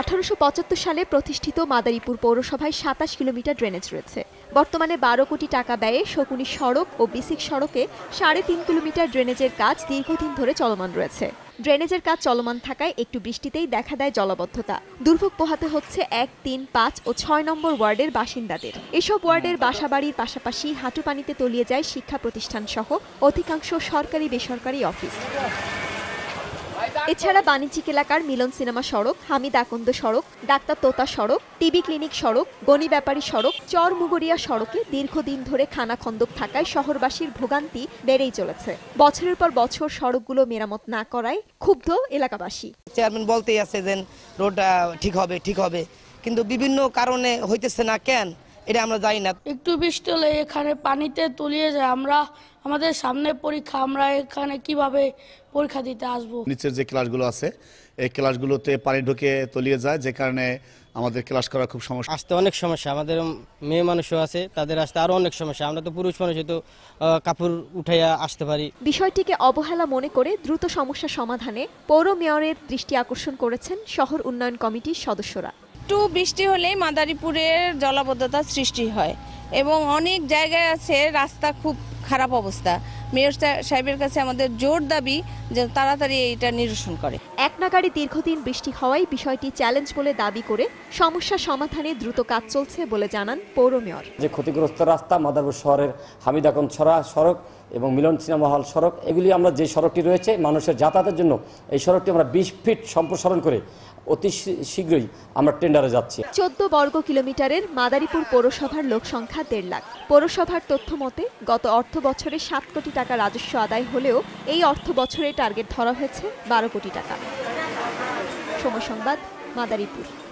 আঠারোশো সালে প্রতিষ্ঠিত মাদারীপুর পৌরসভায় সাতাশ কিলোমিটার ড্রেনেজ রয়েছে বর্তমানে বারো কোটি টাকা ব্যয়ে শকুনি সড়ক ও বিসিক সড়কে সাড়ে তিন কিলোমিটার ড্রেনেজের কাজ দীর্ঘদিন ধরে চলমান রয়েছে ড্রেনেজের কাজ চলমান থাকায় একটু বৃষ্টিতেই দেখা দেয় জলবদ্ধতা দুর্ভোগ পোহাতে হচ্ছে এক তিন পাঁচ ও ছয় নম্বর ওয়ার্ডের বাসিন্দাদের এসব ওয়ার্ডের বাসাবাড়ির পাশাপাশি হাঁটু পানিতে তলিয়ে যায় শিক্ষা প্রতিষ্ঠান সহ অধিকাংশ সরকারি বেসরকারি অফিস এছাড়া বাণিজ্যিক এলাকার মিলন সিনেমা সড়ক হামিদ আকন্দ সড়ক ডাক্তার তোতা সড়ক টিবি ক্লিনিক সড়ক গণি ব্যাপারী সড়ক চরমুগরিয়া সড়কে দীর্ঘদিন ধরে খানা খন্দক থাকায় শহরবাসীর ভোগান্তি বেড়েই চলেছে বছরের পর বছর সড়কগুলো মেরামত না করায় ক্ষুব্ধ এলাকাবাসী চেয়ারম্যান বলতেই আছে যে রোডটা ঠিক হবে ঠিক হবে কিন্তু বিভিন্ন কারণে হইতেছে না কেন এটা আমরা জানি না একটু বৃষ্টি হলে এখানে পানিতে তলিয়ে যায় আমরা আমাদের সামনে পরীক্ষা আমরা এখানে কিভাবে পরীক্ষা দিতে আসব নিচের যে ক্লাসগুলো আছে এই ক্লাসগুলোতে পানি ঢুকে তলিয়ে যায় যে কারণে আমাদের ক্লাস করা খুব সমস্যা আসতে অনেক সমস্যা আমাদের মেয়ে মানুষও আছে তাদের আসতে আরও অনেক সমস্যা আমরা তো পুরুষ মানুষ তো কাপড় উঠাইয়া আসতে পারি বিষয়টিকে অবহেলা মনে করে দ্রুত সমস্যা সমাধানে পৌর মেয়রের দৃষ্টি আকর্ষণ করেছেন শহর উন্নয়ন কমিটির সদস্যরা একটু বৃষ্টি হলেই মাদারীপুরের জলাবদ্ধতা সৃষ্টি হয় এবং অনেক জায়গায় আছে রাস্তা খুব খারাপ অবস্থা মেয়র সাহেবের কাছে আমাদের জোর দাবি যে তাড়াতাড়ি এটা নিরসন করে এক নাগাড়ি দীর্ঘদিন বৃষ্টি হওয়ায় বিষয়টি চ্যালেঞ্জ বলে দাবি করে সমস্যা সমাধানে দ্রুত কাজ চলছে বলে জানান পৌর মেয়র যে ক্ষতিগ্রস্ত রাস্তা মাদারপুর শহরের হামিদাকন ছড়া সড়ক এবং মিলন সিনেমা হল সড়ক এগুলি আমরা যে সড়কটি রয়েছে মানুষের যাতায়াতের জন্য এই সড়কটি আমরা বিশ ফিট সম্প্রসারণ করে অতি শীঘ্রই আমরা টেন্ডারে যাচ্ছি চোদ্দ বর্গ কিলোমিটারের মাদারীপুর পৌরসভার লোক সংখ্যা দেড় লাখ পৌরসভার তথ্য মতে গত অর্থ বছরে সাত কোটি টাকা রাজস্ব আদায় হলেও এই অর্থ বছরে টার্গেট ধরা হয়েছে বারো কোটি টাকা সময় সংবাদ মাদারীপুর